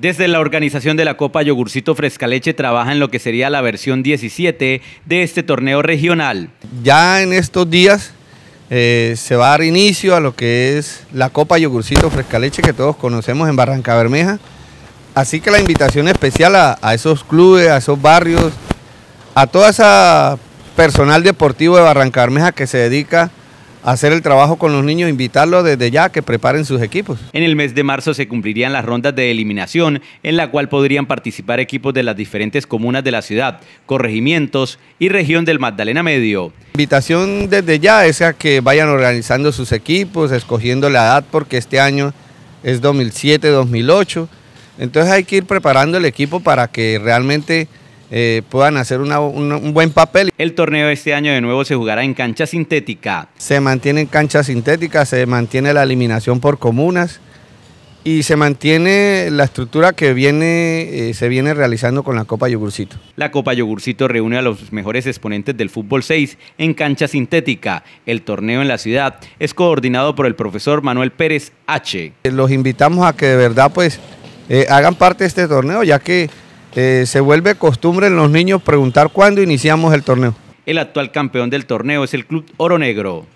Desde la organización de la Copa Yogurcito Frescaleche trabaja en lo que sería la versión 17 de este torneo regional. Ya en estos días eh, se va a dar inicio a lo que es la Copa Yogurcito Frescaleche que todos conocemos en Barranca Bermeja. Así que la invitación especial a, esos clubes, a esos barrios, a toda esa personal deportivo de Barranca Bermeja que se dedica hacer el trabajo con los niños, invitarlos desde ya a que preparen sus equipos. En el mes de marzo se cumplirían las rondas de eliminación, en la cual podrían participar equipos de las diferentes comunas de la ciudad, corregimientos y región del Magdalena Medio. invitación desde ya es a que vayan organizando sus equipos, escogiendo la edad, porque este año es 2007, 2008. Entonces hay que ir preparando el equipo para que realmente eh, puedan hacer un buen papel. El torneo este año de nuevo se jugará en cancha sintética. Se mantiene en cancha sintética, se mantiene la eliminación por comunas y se mantiene la estructura que viene, eh, se viene realizando con la Copa Yogurcito. La Copa Yogurcito reúne a los mejores exponentes del fútbol 6 en cancha sintética. El torneo en la ciudad es coordinado por el profesor Manuel Pérez H. Los invitamos a que de verdad pues eh, hagan parte de este torneo, ya que eh, se vuelve costumbre en los niños preguntar cuándo iniciamos el torneo. El actual campeón del torneo es el Club Oro Negro.